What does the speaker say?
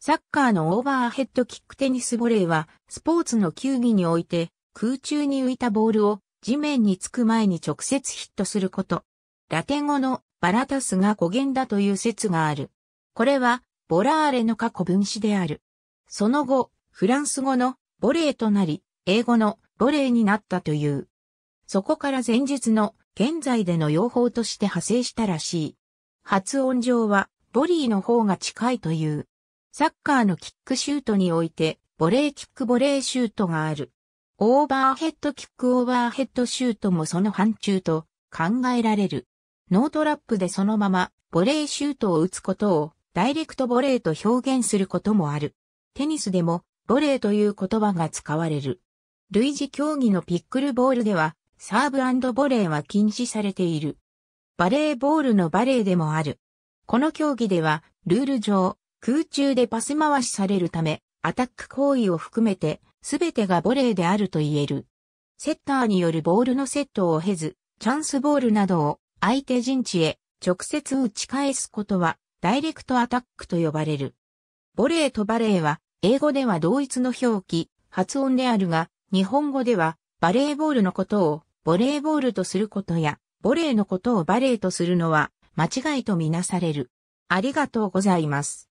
サッカーのオーバーヘッドキックテニスボレーは、スポーツの球技において、空中に浮いたボールを地面につく前に直接ヒットすること。ラテン語のバラタスが語源だという説がある。これは、ボラーレの過去分詞である。その後、フランス語のボレーとなり、英語のボレーになったという。そこから前述の現在での用法として派生したらしい。発音上は、ボリーの方が近いという。サッカーのキックシュートにおいて、ボレーキックボレーシュートがある。オーバーヘッドキックオーバーヘッドシュートもその範疇と考えられる。ノートラップでそのままボレーシュートを打つことをダイレクトボレーと表現することもある。テニスでもボレーという言葉が使われる。類似競技のピックルボールではサーブボレーは禁止されている。バレーボールのバレーでもある。この競技ではルール上空中でパス回しされるため、アタック行為を含めて、すべてがボレーであると言える。セッターによるボールのセットを経ず、チャンスボールなどを相手陣地へ直接打ち返すことは、ダイレクトアタックと呼ばれる。ボレーとバレーは、英語では同一の表記、発音であるが、日本語では、バレーボールのことを、ボレーボールとすることや、ボレーのことをバレーとするのは、間違いとみなされる。ありがとうございます。